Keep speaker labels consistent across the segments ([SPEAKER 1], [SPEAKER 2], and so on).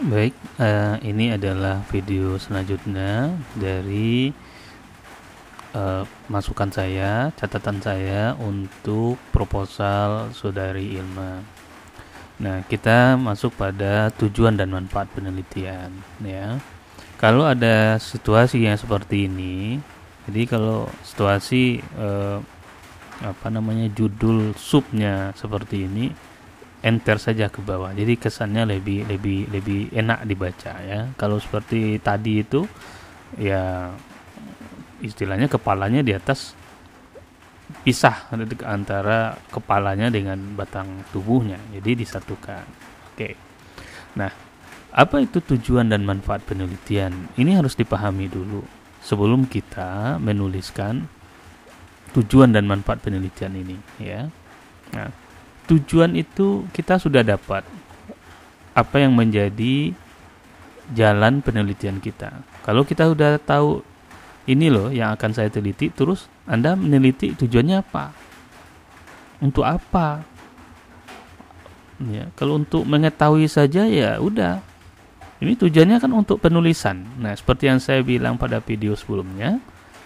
[SPEAKER 1] Baik, uh, ini adalah video selanjutnya dari uh, masukan saya, catatan saya untuk proposal saudari Ilma. Nah, kita masuk pada tujuan dan manfaat penelitian, ya. Kalau ada situasi yang seperti ini, jadi kalau situasi uh, apa namanya judul subnya seperti ini, enter saja ke bawah. Jadi kesannya lebih lebih lebih enak dibaca ya. Kalau seperti tadi itu ya istilahnya kepalanya di atas pisah antara kepalanya dengan batang tubuhnya. Jadi disatukan. Oke. Nah, apa itu tujuan dan manfaat penelitian? Ini harus dipahami dulu sebelum kita menuliskan tujuan dan manfaat penelitian ini ya. Nah, tujuan itu kita sudah dapat apa yang menjadi jalan penelitian kita. Kalau kita sudah tahu ini loh yang akan saya teliti, terus Anda meneliti tujuannya apa? Untuk apa? Ya, kalau untuk mengetahui saja ya udah. Ini tujuannya kan untuk penulisan. Nah, seperti yang saya bilang pada video sebelumnya,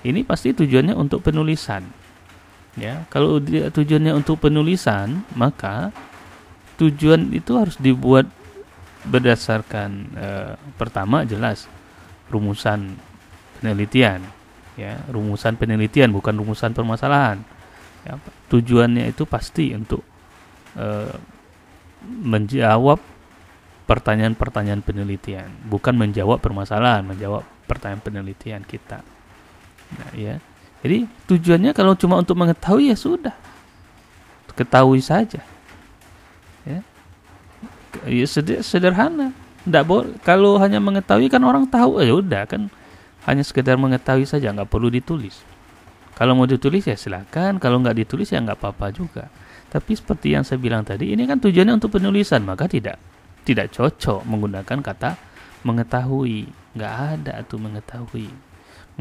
[SPEAKER 1] ini pasti tujuannya untuk penulisan ya kalau dia tujuannya untuk penulisan maka tujuan itu harus dibuat berdasarkan e, pertama jelas rumusan penelitian ya rumusan penelitian bukan rumusan permasalahan ya, tujuannya itu pasti untuk e, menjawab pertanyaan-pertanyaan penelitian bukan menjawab permasalahan menjawab pertanyaan penelitian kita nah ya jadi tujuannya kalau cuma untuk mengetahui ya sudah. Ketahui saja. Ya. ya sederhana. Tidak boleh kalau hanya mengetahui kan orang tahu ya udah kan hanya sekedar mengetahui saja nggak perlu ditulis. Kalau mau ditulis ya silakan, kalau nggak ditulis ya nggak apa-apa juga. Tapi seperti yang saya bilang tadi, ini kan tujuannya untuk penulisan, maka tidak tidak cocok menggunakan kata mengetahui. Nggak ada tuh mengetahui.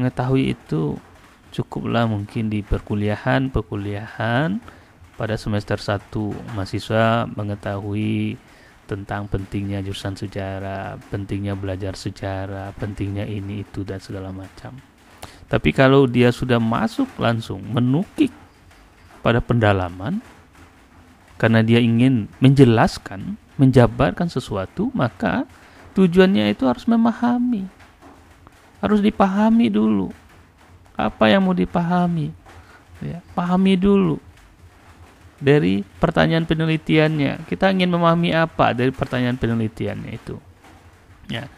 [SPEAKER 1] Mengetahui itu cukuplah mungkin di perkuliahan perkuliahan pada semester 1 mahasiswa mengetahui tentang pentingnya jurusan sejarah, pentingnya belajar sejarah, pentingnya ini itu dan segala macam. Tapi kalau dia sudah masuk langsung menukik pada pendalaman karena dia ingin menjelaskan, menjabarkan sesuatu, maka tujuannya itu harus memahami. Harus dipahami dulu apa yang mau dipahami? Ya, pahami dulu dari pertanyaan penelitiannya. Kita ingin memahami apa dari pertanyaan penelitiannya itu. Ya,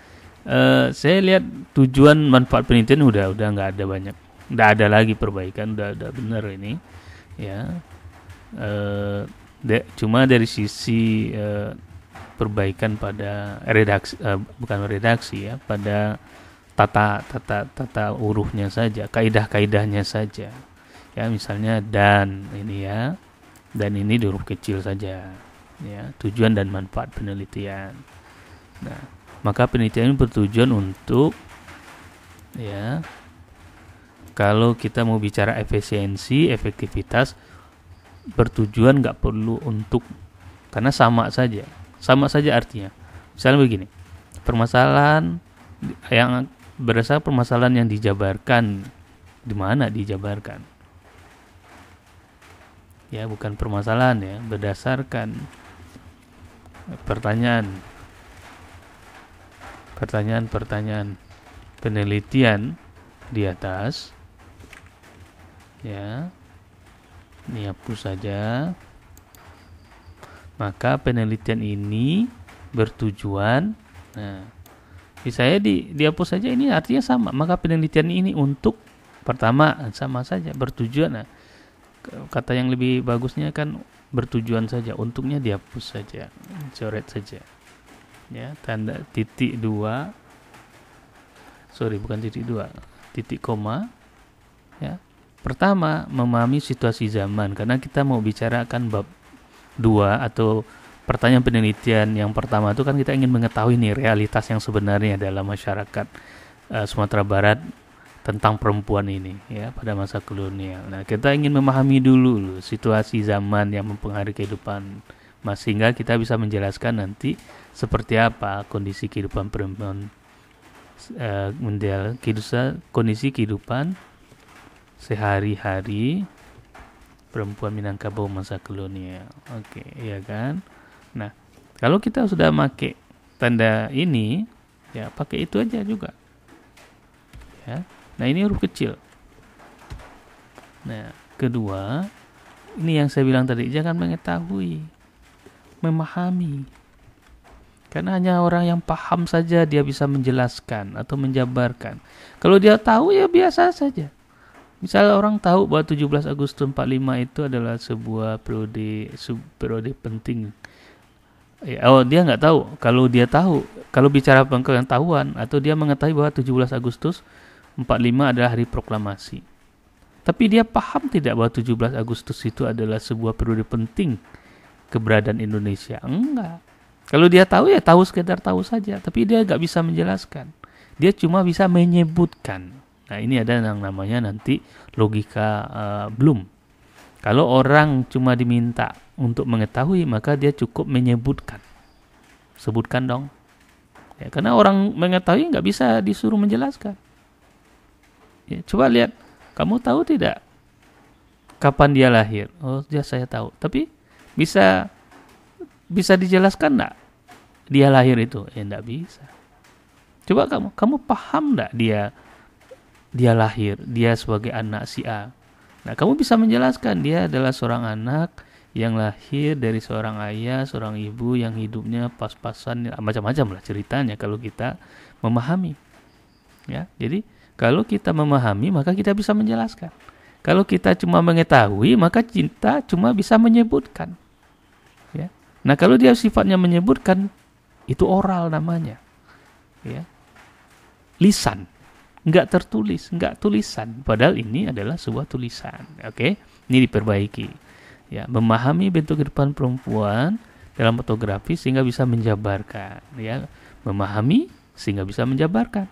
[SPEAKER 1] uh, saya lihat tujuan manfaat penelitian udah udah nggak ada banyak, nggak ada lagi perbaikan, udah udah benar ini. Ya, uh, de, cuma dari sisi uh, perbaikan pada redaksi, uh, bukan redaksi ya, pada tata tata tata uruhnya saja, kaidah-kaidahnya saja. Ya, misalnya dan ini ya. Dan ini di huruf kecil saja. Ya, tujuan dan manfaat penelitian. Nah, maka penelitian ini bertujuan untuk ya kalau kita mau bicara efisiensi, efektivitas bertujuan nggak perlu untuk karena sama saja, sama saja artinya. Misalnya begini, permasalahan yang berdasarkan permasalahan yang dijabarkan di mana dijabarkan ya bukan permasalahan ya berdasarkan pertanyaan pertanyaan-pertanyaan penelitian di atas ya ini hapus saja maka penelitian ini bertujuan nah saya di dihapus saja ini artinya sama maka penelitian ini untuk pertama sama saja bertujuan nah, kata yang lebih bagusnya kan bertujuan saja untuknya dihapus saja coret saja ya tanda titik dua sorry bukan titik dua titik koma ya pertama memahami situasi zaman karena kita mau bicarakan bab dua atau pertanyaan penelitian yang pertama itu kan kita ingin mengetahui nih realitas yang sebenarnya dalam masyarakat uh, Sumatera Barat tentang perempuan ini ya pada masa kolonial. Nah, kita ingin memahami dulu loh, situasi zaman yang mempengaruhi kehidupan Mas sehingga kita bisa menjelaskan nanti seperti apa kondisi kehidupan perempuan uh, eh, kehidupan, kondisi kehidupan sehari-hari perempuan Minangkabau masa kolonial. Oke, okay, ya kan? Nah, kalau kita sudah pakai tanda ini, ya pakai itu aja juga. Ya. Nah, ini huruf kecil. Nah, kedua, ini yang saya bilang tadi, jangan mengetahui, memahami. Karena hanya orang yang paham saja dia bisa menjelaskan atau menjabarkan. Kalau dia tahu ya biasa saja. Misalnya orang tahu bahwa 17 Agustus 45 itu adalah sebuah periode periode penting Iya, oh dia nggak tahu kalau dia tahu kalau bicara pengetahuan atau dia mengetahui bahwa 17 Agustus 45 adalah hari proklamasi tapi dia paham tidak bahwa 17 Agustus itu adalah sebuah periode penting keberadaan Indonesia enggak kalau dia tahu ya tahu sekedar tahu saja tapi dia nggak bisa menjelaskan dia cuma bisa menyebutkan nah ini ada yang namanya nanti logika uh, eh, belum kalau orang cuma diminta untuk mengetahui, maka dia cukup menyebutkan. Sebutkan dong. Ya, karena orang mengetahui nggak bisa disuruh menjelaskan. Ya, coba lihat, kamu tahu tidak kapan dia lahir? Oh, dia ya, saya tahu. Tapi bisa bisa dijelaskan nggak dia lahir itu? Ya nggak bisa. Coba kamu kamu paham nggak dia dia lahir, dia sebagai anak si A. Nah, kamu bisa menjelaskan dia adalah seorang anak yang lahir dari seorang ayah, seorang ibu yang hidupnya pas-pasan ya, macam-macam lah ceritanya kalau kita memahami. Ya, jadi kalau kita memahami maka kita bisa menjelaskan. Kalau kita cuma mengetahui maka cinta cuma bisa menyebutkan. Ya. Nah, kalau dia sifatnya menyebutkan itu oral namanya. Ya. Lisan nggak tertulis, nggak tulisan. Padahal ini adalah sebuah tulisan. Oke, okay? ini diperbaiki. Ya, memahami bentuk kehidupan perempuan dalam fotografi sehingga bisa menjabarkan. Ya, memahami sehingga bisa menjabarkan.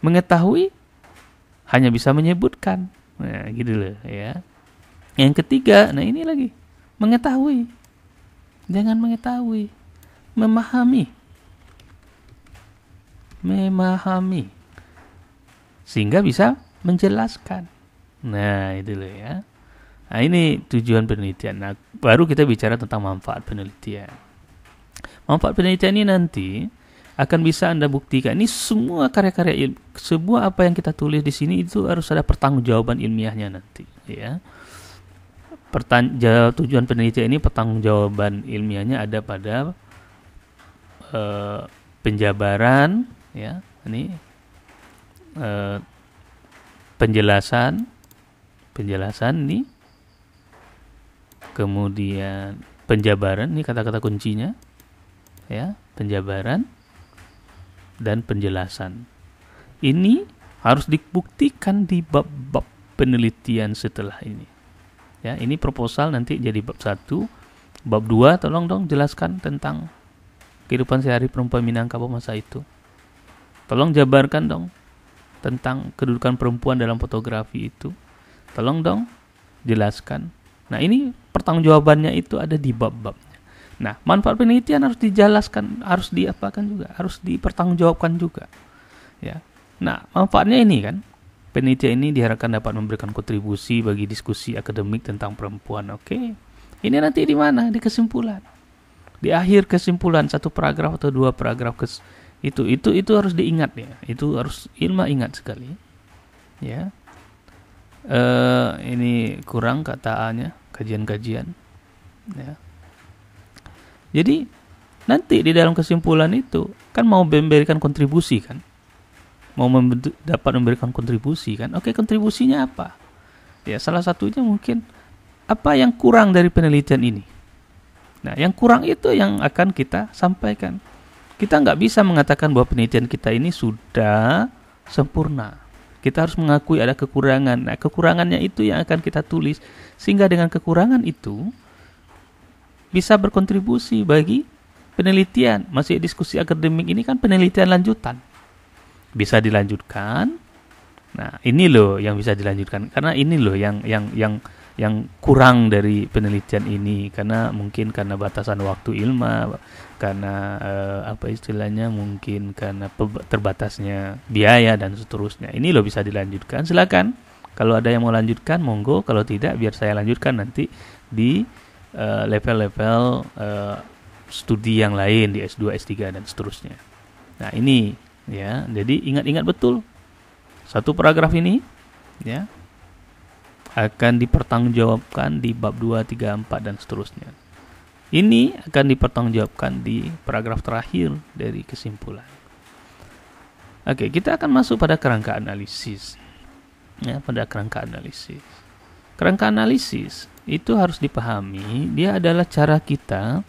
[SPEAKER 1] Mengetahui hanya bisa menyebutkan. Nah, gitu loh ya. Yang ketiga, nah ini lagi mengetahui. Jangan mengetahui, memahami. Memahami sehingga bisa menjelaskan. Nah, itu loh ya. Nah, ini tujuan penelitian. Nah, baru kita bicara tentang manfaat penelitian. Manfaat penelitian ini nanti akan bisa Anda buktikan. Ini semua karya-karya semua apa yang kita tulis di sini itu harus ada pertanggungjawaban ilmiahnya nanti, ya. Pertan tujuan penelitian ini pertanggungjawaban ilmiahnya ada pada uh, penjabaran, ya. Ini Eh, penjelasan penjelasan nih kemudian penjabaran nih kata-kata kuncinya ya penjabaran dan penjelasan ini harus dibuktikan di bab-bab penelitian setelah ini ya ini proposal nanti jadi bab satu bab dua tolong dong jelaskan tentang kehidupan sehari perempuan Minangkabau masa itu tolong jabarkan dong tentang kedudukan perempuan dalam fotografi itu? Tolong dong jelaskan. Nah, ini pertanggungjawabannya itu ada di bab-babnya. Nah, manfaat penelitian harus dijelaskan, harus diapakan juga, harus dipertanggungjawabkan juga. Ya. Nah, manfaatnya ini kan penelitian ini diharapkan dapat memberikan kontribusi bagi diskusi akademik tentang perempuan. Oke. Ini nanti di mana? Di kesimpulan. Di akhir kesimpulan satu paragraf atau dua paragraf kes itu itu itu harus diingat ya itu harus ilmu ingat sekali ya eh ini kurang kataannya kajian-kajian ya jadi nanti di dalam kesimpulan itu kan mau memberikan kontribusi kan mau membentuk, dapat memberikan kontribusi kan oke kontribusinya apa ya salah satunya mungkin apa yang kurang dari penelitian ini nah yang kurang itu yang akan kita sampaikan kita nggak bisa mengatakan bahwa penelitian kita ini sudah sempurna. Kita harus mengakui ada kekurangan. Nah, kekurangannya itu yang akan kita tulis sehingga dengan kekurangan itu bisa berkontribusi bagi penelitian. Masih diskusi akademik ini kan penelitian lanjutan. Bisa dilanjutkan. Nah, ini loh yang bisa dilanjutkan karena ini loh yang yang yang yang kurang dari penelitian ini karena mungkin karena batasan waktu ilmu karena eh, apa istilahnya mungkin karena terbatasnya biaya dan seterusnya. Ini lo bisa dilanjutkan, silakan. Kalau ada yang mau lanjutkan, monggo. Kalau tidak, biar saya lanjutkan nanti di eh, level-level eh, eh, studi yang lain di S2, S3 dan seterusnya. Nah ini ya, jadi ingat-ingat betul satu paragraf ini ya akan dipertanggungjawabkan di bab 2, 3, 4 dan seterusnya. Ini akan dipertanggungjawabkan di paragraf terakhir dari kesimpulan. Oke, kita akan masuk pada kerangka analisis. Ya, pada kerangka analisis. Kerangka analisis itu harus dipahami, dia adalah cara kita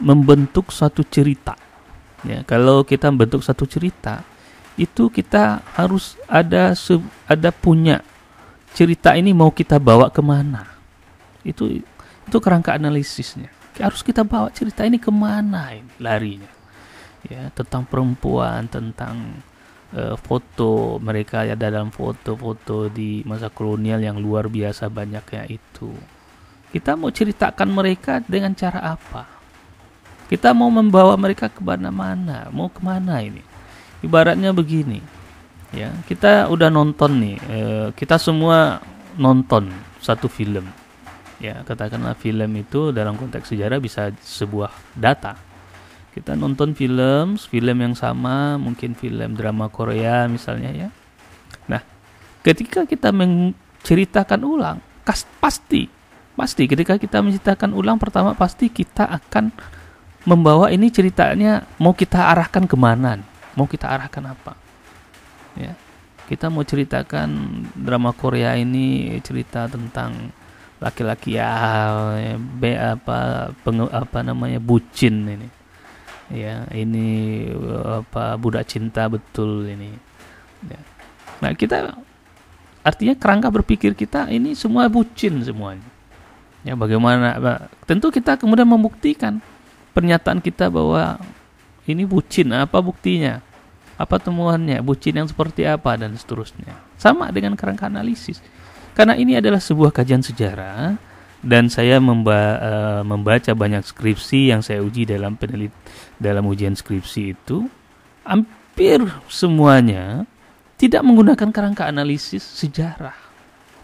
[SPEAKER 1] membentuk suatu cerita. Ya, kalau kita membentuk satu cerita, itu kita harus ada ada punya cerita ini mau kita bawa kemana. Itu itu kerangka analisisnya. Harus kita bawa cerita ini kemana ini larinya. Ya, tentang perempuan, tentang uh, foto mereka ya dalam foto-foto di masa kolonial yang luar biasa banyaknya itu. Kita mau ceritakan mereka dengan cara apa? Kita mau membawa mereka ke mana-mana, mau kemana ini? Ibaratnya begini, ya kita udah nonton nih, uh, kita semua nonton satu film, ya katakanlah film itu dalam konteks sejarah bisa sebuah data kita nonton film film yang sama mungkin film drama Korea misalnya ya nah ketika kita menceritakan ulang kas pasti pasti ketika kita menceritakan ulang pertama pasti kita akan membawa ini ceritanya mau kita arahkan kemana mau kita arahkan apa ya kita mau ceritakan drama Korea ini cerita tentang laki-laki ya be, apa peng, apa namanya bucin ini ya ini apa budak cinta betul ini ya. nah kita artinya kerangka berpikir kita ini semua bucin semuanya ya bagaimana tentu kita kemudian membuktikan pernyataan kita bahwa ini bucin apa buktinya apa temuannya bucin yang seperti apa dan seterusnya sama dengan kerangka analisis karena ini adalah sebuah kajian sejarah dan saya memba uh, membaca banyak skripsi yang saya uji dalam penelit dalam ujian skripsi itu hampir semuanya tidak menggunakan kerangka analisis sejarah.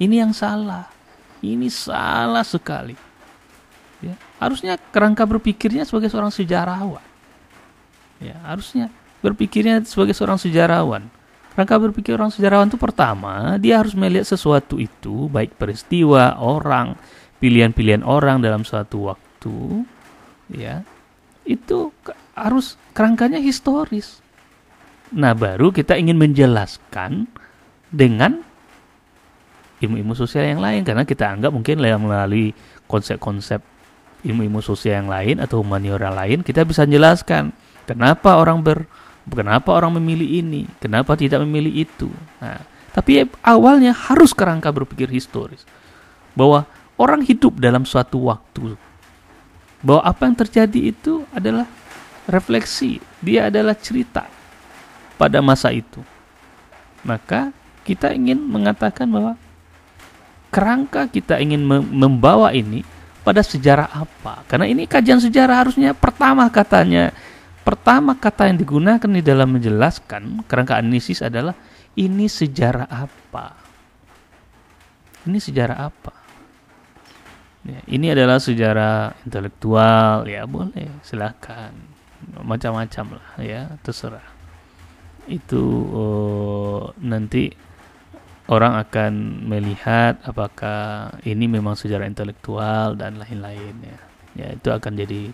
[SPEAKER 1] Ini yang salah. Ini salah sekali. Ya, harusnya kerangka berpikirnya sebagai seorang sejarawan. Ya, harusnya berpikirnya sebagai seorang sejarawan Rangka berpikir orang sejarawan itu pertama, dia harus melihat sesuatu itu, baik peristiwa, orang, pilihan-pilihan orang dalam suatu waktu, ya. Itu harus kerangkanya historis. Nah, baru kita ingin menjelaskan dengan ilmu-ilmu sosial yang lain karena kita anggap mungkin melalui konsep-konsep ilmu-ilmu sosial yang lain atau humaniora lain kita bisa jelaskan kenapa orang ber Kenapa orang memilih ini? Kenapa tidak memilih itu? Nah, tapi awalnya harus kerangka berpikir historis bahwa orang hidup dalam suatu waktu. Bahwa apa yang terjadi itu adalah refleksi, dia adalah cerita pada masa itu. Maka kita ingin mengatakan bahwa kerangka kita ingin membawa ini pada sejarah apa? Karena ini kajian sejarah harusnya pertama katanya pertama kata yang digunakan di dalam menjelaskan kerangka anisis adalah ini sejarah apa? Ini sejarah apa? Ya, ini adalah sejarah intelektual, ya boleh, silahkan macam-macam lah, ya terserah. Itu uh, nanti orang akan melihat apakah ini memang sejarah intelektual dan lain lainnya Ya itu akan jadi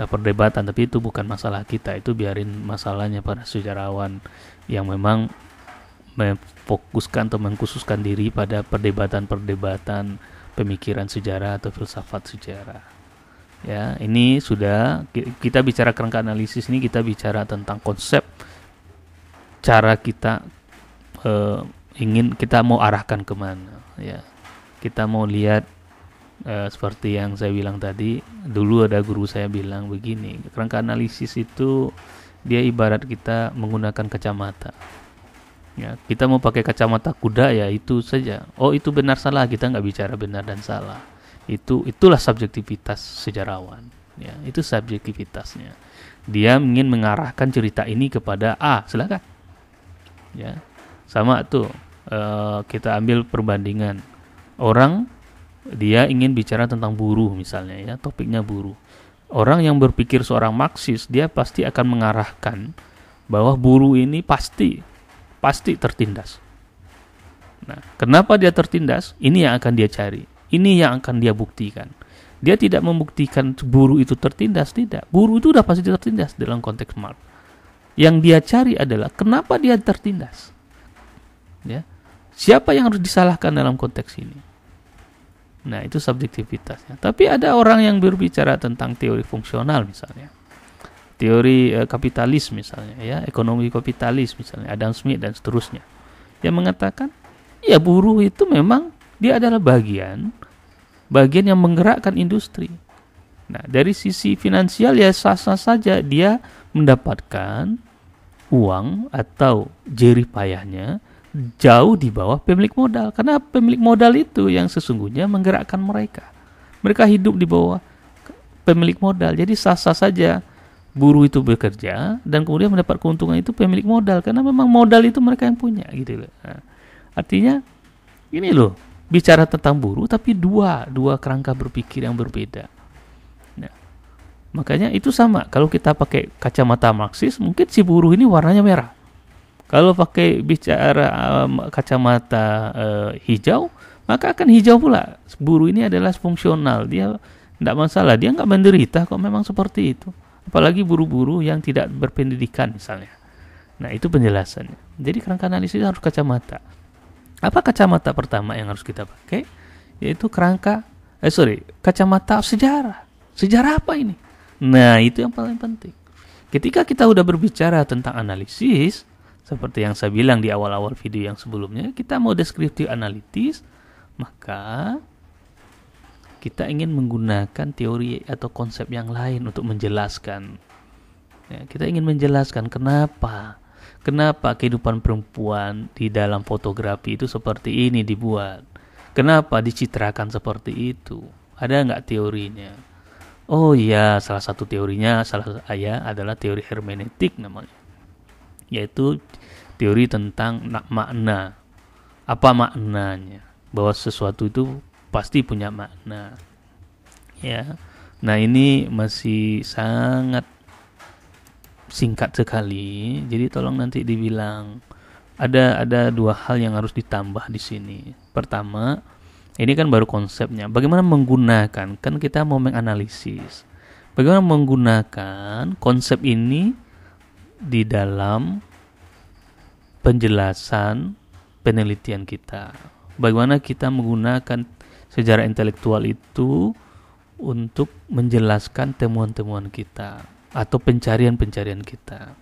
[SPEAKER 1] Eh, perdebatan tapi itu bukan masalah kita itu biarin masalahnya para sejarawan yang memang memfokuskan atau mengkhususkan diri pada perdebatan-perdebatan pemikiran sejarah atau filsafat sejarah ya ini sudah kita bicara kerangka analisis ini kita bicara tentang konsep cara kita uh, ingin kita mau arahkan kemana ya kita mau lihat e, seperti yang saya bilang tadi dulu ada guru saya bilang begini kerangka analisis itu dia ibarat kita menggunakan kacamata ya kita mau pakai kacamata kuda ya itu saja oh itu benar salah kita nggak bicara benar dan salah itu itulah subjektivitas sejarawan ya itu subjektivitasnya dia ingin mengarahkan cerita ini kepada A silakan ya sama tuh e, kita ambil perbandingan orang dia ingin bicara tentang buruh misalnya ya topiknya buruh orang yang berpikir seorang Marxis dia pasti akan mengarahkan bahwa buruh ini pasti pasti tertindas nah kenapa dia tertindas ini yang akan dia cari ini yang akan dia buktikan dia tidak membuktikan buruh itu tertindas tidak buruh itu sudah pasti tertindas dalam konteks Marx yang dia cari adalah kenapa dia tertindas ya siapa yang harus disalahkan dalam konteks ini Nah, itu subjektivitasnya. Tapi ada orang yang berbicara tentang teori fungsional misalnya. Teori eh, kapitalis misalnya ya, ekonomi kapitalis misalnya, Adam Smith dan seterusnya. Yang mengatakan, ya buruh itu memang dia adalah bagian bagian yang menggerakkan industri. Nah, dari sisi finansial ya sah-sah saja dia mendapatkan uang atau jerih payahnya jauh di bawah pemilik modal karena pemilik modal itu yang sesungguhnya menggerakkan mereka mereka hidup di bawah pemilik modal jadi sah-sah saja buruh itu bekerja dan kemudian mendapat keuntungan itu pemilik modal karena memang modal itu mereka yang punya gitu loh nah, artinya ini loh bicara tentang buruh tapi dua dua kerangka berpikir yang berbeda nah, makanya itu sama kalau kita pakai kacamata Marxis mungkin si buruh ini warnanya merah kalau pakai bicara um, kacamata uh, hijau, maka akan hijau pula. Buru ini adalah fungsional, dia tidak masalah, dia nggak menderita kok memang seperti itu. Apalagi buru-buru yang tidak berpendidikan misalnya. Nah itu penjelasannya. Jadi kerangka analisis harus kacamata. Apa kacamata pertama yang harus kita pakai? Yaitu kerangka, eh sorry, kacamata sejarah. Sejarah apa ini? Nah itu yang paling penting. Ketika kita sudah berbicara tentang analisis, seperti yang saya bilang di awal-awal video yang sebelumnya, kita mau deskriptif analitis, maka kita ingin menggunakan teori atau konsep yang lain untuk menjelaskan. Ya, kita ingin menjelaskan kenapa, kenapa kehidupan perempuan di dalam fotografi itu seperti ini dibuat, kenapa dicitrakan seperti itu. Ada nggak teorinya? Oh iya, salah satu teorinya salah ayah adalah teori hermeneutik namanya yaitu teori tentang makna. Apa maknanya? Bahwa sesuatu itu pasti punya makna. Ya. Nah, ini masih sangat singkat sekali. Jadi tolong nanti dibilang ada ada dua hal yang harus ditambah di sini. Pertama, ini kan baru konsepnya. Bagaimana menggunakan? Kan kita mau menganalisis. Bagaimana menggunakan konsep ini di dalam penjelasan penelitian kita. Bagaimana kita menggunakan sejarah intelektual itu untuk menjelaskan temuan-temuan kita atau pencarian-pencarian kita.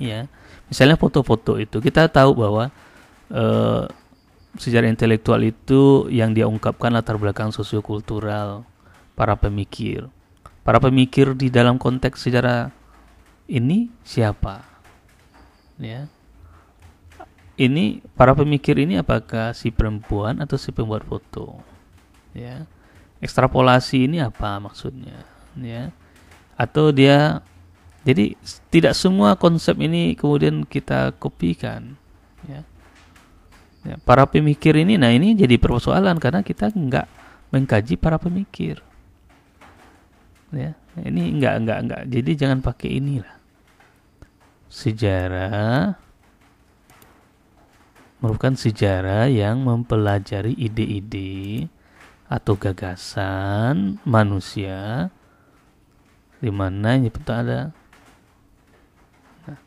[SPEAKER 1] Ya. Misalnya foto-foto itu kita tahu bahwa eh, sejarah intelektual itu yang dia ungkapkan latar belakang sosiokultural para pemikir. Para pemikir di dalam konteks sejarah ini siapa ya ini para pemikir ini apakah si perempuan atau si pembuat foto ya ekstrapolasi ini apa maksudnya ya atau dia jadi tidak semua konsep ini kemudian kita kopikan ya, ya para pemikir ini nah ini jadi persoalan karena kita nggak mengkaji para pemikir ya ini enggak enggak enggak jadi jangan pakai inilah sejarah merupakan sejarah yang mempelajari ide-ide atau gagasan manusia di mana ini betul ada nah,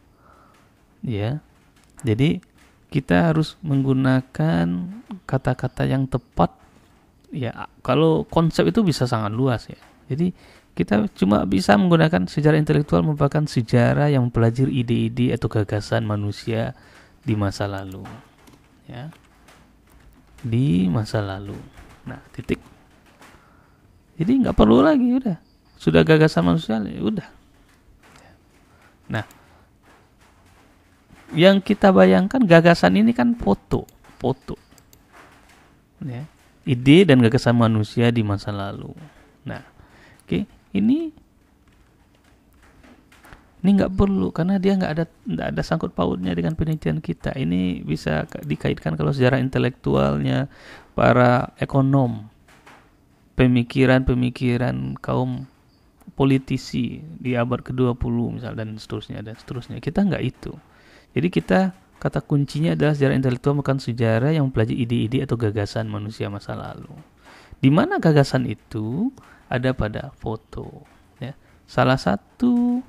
[SPEAKER 1] ya jadi kita harus menggunakan kata-kata yang tepat ya kalau konsep itu bisa sangat luas ya jadi kita cuma bisa menggunakan sejarah intelektual merupakan sejarah yang mempelajari ide-ide atau gagasan manusia di masa lalu. Ya. Di masa lalu. Nah, titik. Jadi nggak perlu lagi udah. Sudah gagasan manusia ya udah. Nah, yang kita bayangkan gagasan ini kan foto, foto. Ya. Ide dan gagasan manusia di masa lalu. Nah, oke. Okay ini ini nggak perlu karena dia nggak ada nggak ada sangkut pautnya dengan penelitian kita ini bisa dikaitkan kalau sejarah intelektualnya para ekonom pemikiran-pemikiran kaum politisi di abad ke-20 misal dan seterusnya dan seterusnya kita nggak itu jadi kita kata kuncinya adalah sejarah intelektual bukan sejarah yang mempelajari ide-ide atau gagasan manusia masa lalu di mana gagasan itu ada pada foto. Ya. Salah satu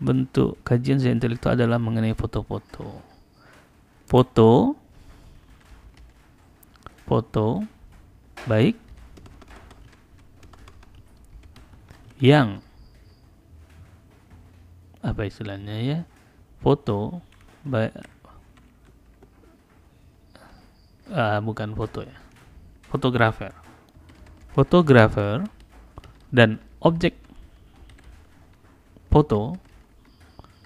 [SPEAKER 1] bentuk kajian zona itu adalah mengenai foto-foto. Foto, foto, baik, yang apa istilahnya ya foto baik uh, ah, bukan foto ya fotografer fotografer dan objek foto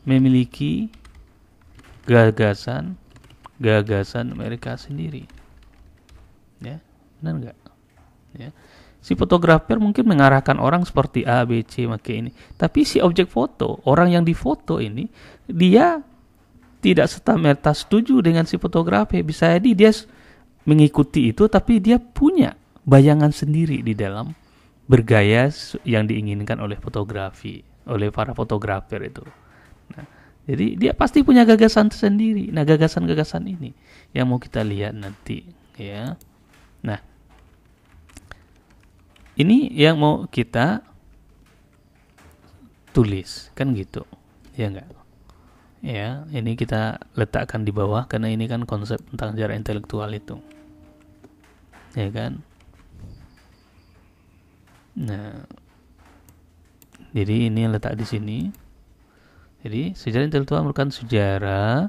[SPEAKER 1] memiliki gagasan gagasan mereka sendiri ya benar nggak ya si fotografer mungkin mengarahkan orang seperti A B C maka ini tapi si objek foto orang yang difoto ini dia tidak serta merta setuju dengan si fotografer bisa jadi dia mengikuti itu tapi dia punya bayangan sendiri di dalam bergaya yang diinginkan oleh fotografi, oleh para fotografer itu. Nah, jadi dia pasti punya gagasan sendiri Nah, gagasan-gagasan ini yang mau kita lihat nanti, ya. Nah, ini yang mau kita tulis, kan gitu. Ya enggak? Ya, ini kita letakkan di bawah karena ini kan konsep tentang sejarah intelektual itu. Ya kan? Nah, jadi ini letak di sini. Jadi sejarah intelektual merupakan sejarah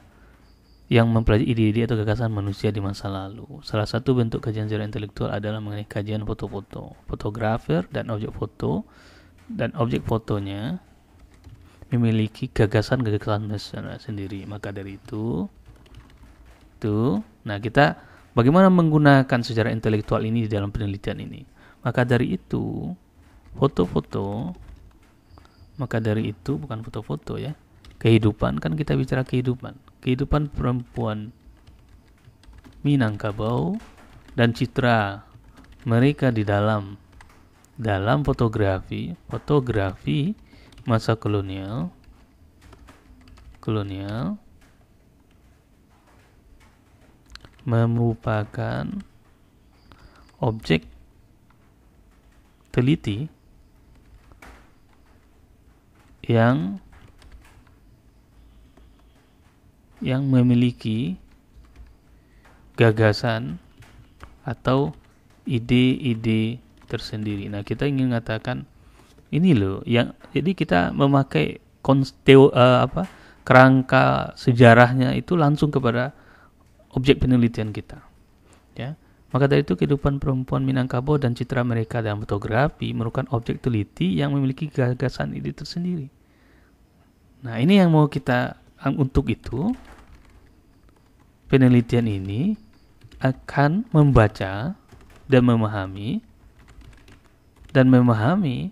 [SPEAKER 1] yang mempelajari ide-ide atau gagasan manusia di masa lalu. Salah satu bentuk kajian sejarah intelektual adalah mengenai kajian foto-foto, fotografer dan objek foto dan objek fotonya memiliki gagasan-gagasan sendiri. Maka dari itu, itu, nah kita bagaimana menggunakan sejarah intelektual ini di dalam penelitian ini? Maka dari itu, foto-foto maka dari itu bukan foto-foto ya. Kehidupan kan kita bicara kehidupan. Kehidupan perempuan Minangkabau dan citra mereka di dalam dalam fotografi, fotografi masa kolonial kolonial merupakan objek teliti yang yang memiliki gagasan atau ide-ide tersendiri. Nah, kita ingin mengatakan ini loh yang jadi kita memakai konsteo, uh, eh, apa kerangka sejarahnya itu langsung kepada objek penelitian kita. Maka dari itu kehidupan perempuan Minangkabau dan citra mereka dalam fotografi merupakan objek teliti yang memiliki gagasan ide tersendiri. Nah ini yang mau kita untuk itu penelitian ini akan membaca dan memahami dan memahami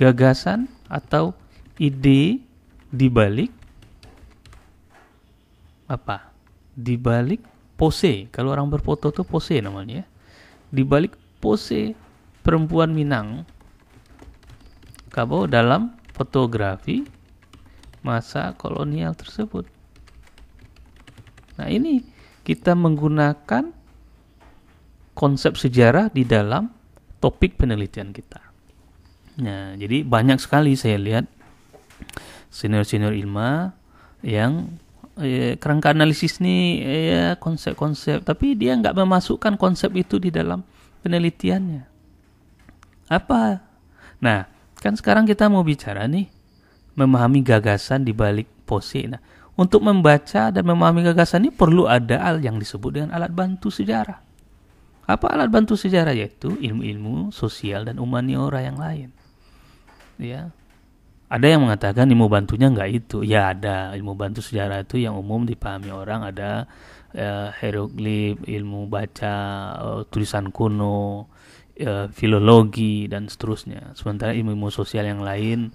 [SPEAKER 1] gagasan atau ide di balik apa? Di balik pose kalau orang berfoto tuh pose namanya ya. di balik pose perempuan Minang kabau dalam fotografi masa kolonial tersebut nah ini kita menggunakan konsep sejarah di dalam topik penelitian kita nah jadi banyak sekali saya lihat senior-senior ilmu yang eh, kerangka analisis ini ya konsep-konsep, tapi dia nggak memasukkan konsep itu di dalam penelitiannya. Apa? Nah, kan sekarang kita mau bicara nih memahami gagasan di balik POSE. Nah, untuk membaca dan memahami gagasan ini perlu ada al yang disebut dengan alat bantu sejarah. Apa alat bantu sejarah yaitu ilmu-ilmu sosial dan humaniora yang lain. Ya, ada yang mengatakan ilmu bantunya nggak itu ya ada ilmu bantu sejarah itu yang umum dipahami orang ada uh, hieroglif ilmu baca uh, tulisan kuno uh, filologi dan seterusnya sementara ilmu-ilmu sosial yang lain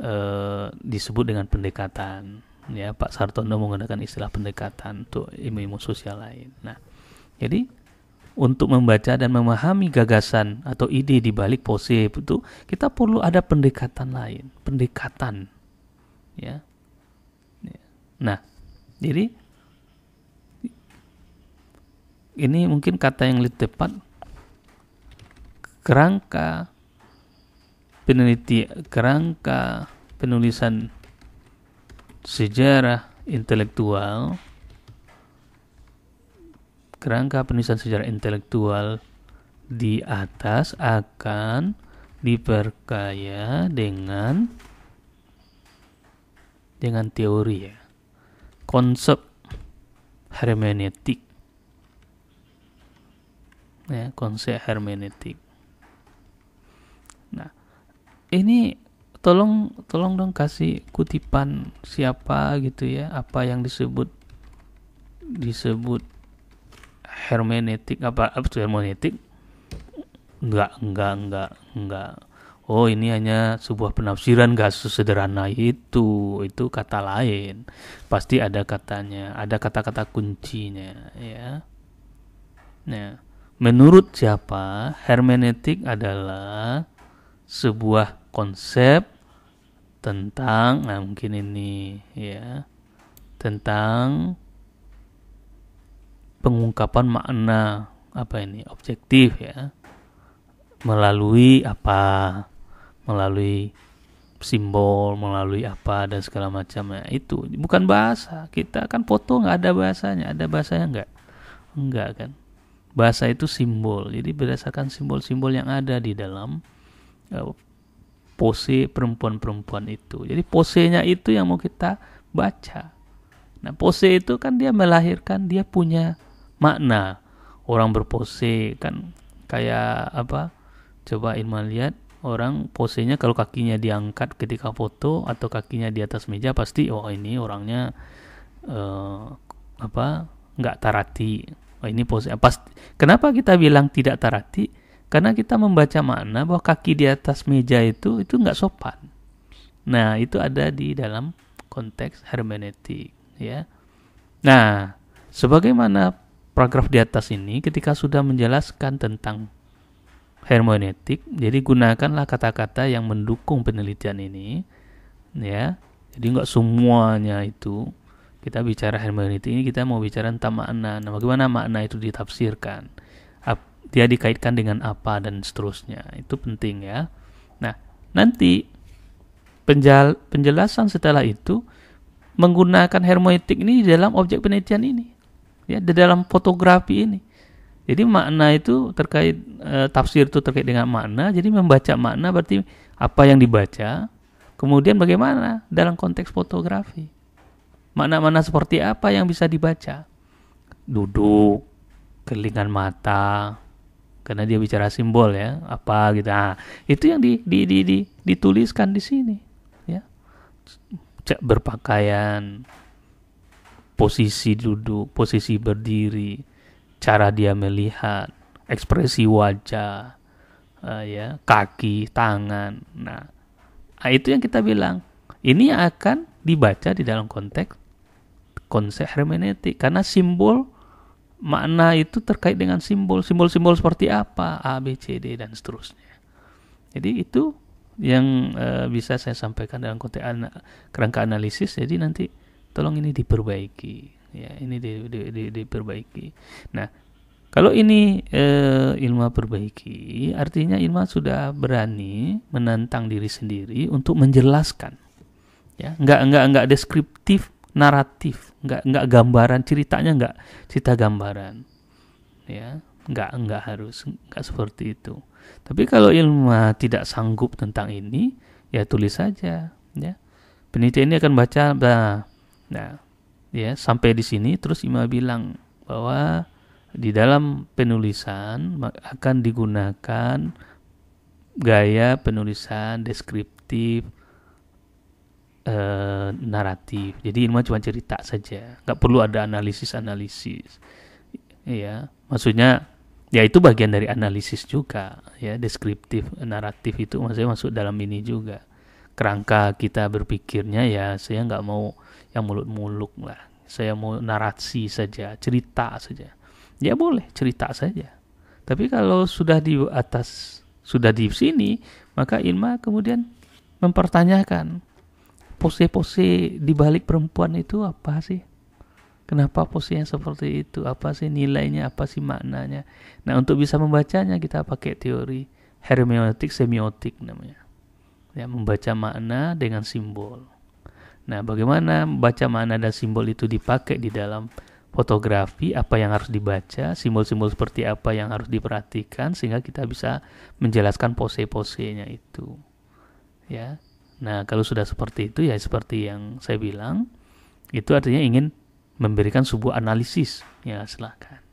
[SPEAKER 1] uh, disebut dengan pendekatan ya Pak Sartono menggunakan istilah pendekatan untuk ilmu-ilmu sosial lain nah jadi untuk membaca dan memahami gagasan atau ide di balik pose itu kita perlu ada pendekatan lain, pendekatan. Ya. ya. Nah, jadi ini mungkin kata yang lebih tepat kerangka peneliti kerangka penulisan sejarah intelektual kerangka penulisan sejarah intelektual di atas akan diperkaya dengan dengan teori ya konsep hermeneutik ya konsep hermeneutik nah ini tolong tolong dong kasih kutipan siapa gitu ya apa yang disebut disebut hermeneutik apa apa itu hermeneutik enggak enggak enggak enggak. oh ini hanya sebuah penafsiran gak sesederhana itu itu kata lain pasti ada katanya ada kata-kata kuncinya ya nah menurut siapa hermeneutik adalah sebuah konsep tentang nah mungkin ini ya tentang pengungkapan makna apa ini objektif ya melalui apa melalui simbol melalui apa dan segala macamnya itu bukan bahasa kita kan foto nggak ada bahasanya ada bahasanya nggak nggak kan bahasa itu simbol jadi berdasarkan simbol-simbol yang ada di dalam uh, pose perempuan-perempuan itu jadi posenya itu yang mau kita baca nah pose itu kan dia melahirkan dia punya makna orang berpose kan kayak apa coba Irma lihat orang posenya kalau kakinya diangkat ketika foto atau kakinya di atas meja pasti oh ini orangnya uh, apa nggak tarati oh ini pose pas kenapa kita bilang tidak tarati karena kita membaca makna bahwa kaki di atas meja itu itu nggak sopan nah itu ada di dalam konteks hermeneutik ya nah sebagaimana paragraf di atas ini ketika sudah menjelaskan tentang hermeneutik, jadi gunakanlah kata-kata yang mendukung penelitian ini, ya. Jadi nggak semuanya itu kita bicara hermeneutik ini kita mau bicara tentang makna. Nah, bagaimana makna itu ditafsirkan? Dia dikaitkan dengan apa dan seterusnya. Itu penting ya. Nah, nanti penjelasan setelah itu menggunakan hermeneutik ini dalam objek penelitian ini ya di dalam fotografi ini. Jadi makna itu terkait e, tafsir itu terkait dengan makna. Jadi membaca makna berarti apa yang dibaca, kemudian bagaimana dalam konteks fotografi. Makna-makna seperti apa yang bisa dibaca? Duduk, kelingan mata, karena dia bicara simbol ya, apa gitu. Nah, itu yang di, di, di, di, dituliskan di sini, ya. Berpakaian, posisi duduk, posisi berdiri, cara dia melihat, ekspresi wajah, uh, ya, kaki, tangan. Nah, ah, itu yang kita bilang. Ini akan dibaca di dalam konteks konsep hermeneutik karena simbol makna itu terkait dengan simbol, simbol-simbol seperti apa, A, B, C, D dan seterusnya. Jadi itu yang uh, bisa saya sampaikan dalam konteks ana kerangka analisis. Jadi nanti tolong ini diperbaiki ya ini di, di, di, diperbaiki nah kalau ini e, ilmu perbaiki artinya ilmu sudah berani menantang diri sendiri untuk menjelaskan ya nggak nggak nggak deskriptif naratif nggak nggak gambaran ceritanya nggak cerita gambaran ya nggak nggak harus nggak seperti itu tapi kalau ilmu tidak sanggup tentang ini ya tulis saja ya penelitian ini akan baca nah, Nah, ya sampai di sini terus Imam bilang bahwa di dalam penulisan akan digunakan gaya penulisan deskriptif e, naratif. Jadi Imam cuma cerita saja, nggak perlu ada analisis-analisis. Ya, maksudnya ya itu bagian dari analisis juga ya deskriptif naratif itu maksudnya masuk dalam ini juga kerangka kita berpikirnya ya saya nggak mau yang muluk-muluk lah saya mau narasi saja cerita saja ya boleh cerita saja tapi kalau sudah di atas sudah di sini maka Irma kemudian mempertanyakan pose-pose di balik perempuan itu apa sih Kenapa posisinya seperti itu? Apa sih nilainya? Apa sih maknanya? Nah, untuk bisa membacanya kita pakai teori hermeneutik semiotik namanya. Ya, membaca makna dengan simbol. Nah, bagaimana baca makna dan simbol itu dipakai di dalam fotografi, apa yang harus dibaca, simbol-simbol seperti apa yang harus diperhatikan sehingga kita bisa menjelaskan pose-posenya itu. Ya. Nah, kalau sudah seperti itu ya seperti yang saya bilang, itu artinya ingin memberikan sebuah analisis. Ya, silakan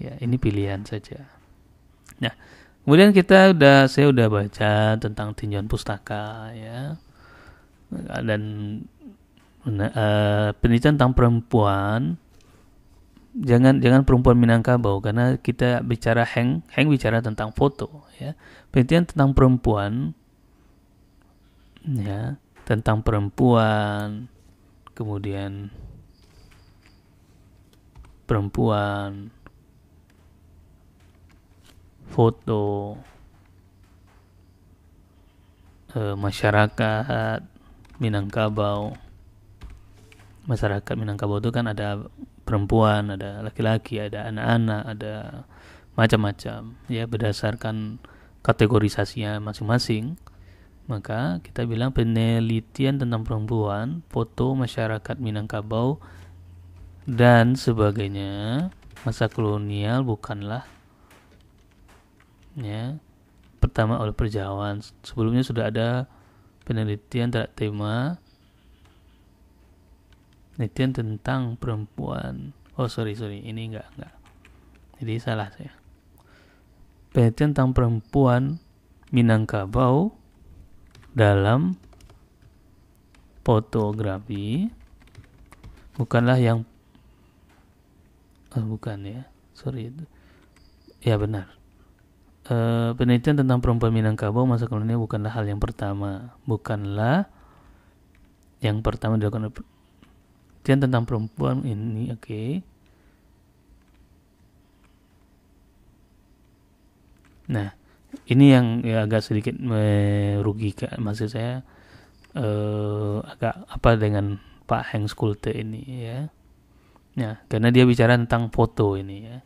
[SPEAKER 1] Ya, ini pilihan saja. Nah, kemudian kita udah saya udah baca tentang tinjauan pustaka ya. Dan Nah, uh, penelitian tentang perempuan jangan jangan perempuan Minangkabau karena kita bicara Heng Heng bicara tentang foto ya penelitian tentang perempuan ya tentang perempuan kemudian perempuan foto e, masyarakat Minangkabau masyarakat Minangkabau itu kan ada perempuan, ada laki-laki, ada anak-anak, ada macam-macam ya berdasarkan kategorisasinya masing-masing. Maka kita bilang penelitian tentang perempuan, foto masyarakat Minangkabau dan sebagainya masa kolonial bukanlah ya pertama oleh perjawan sebelumnya sudah ada penelitian terhadap tema penelitian tentang perempuan. Oh sorry sorry, ini enggak enggak. Jadi salah saya. Penelitian tentang perempuan Minangkabau dalam fotografi bukanlah yang oh, bukan ya sorry itu ya benar e, penelitian tentang perempuan Minangkabau masa kolonial bukanlah hal yang pertama bukanlah yang pertama dilakukan penelitian tentang perempuan ini oke okay. nah ini yang ya, agak sedikit merugikan maksud saya eh, agak apa dengan Pak Heng Skulte ini ya ya karena dia bicara tentang foto ini ya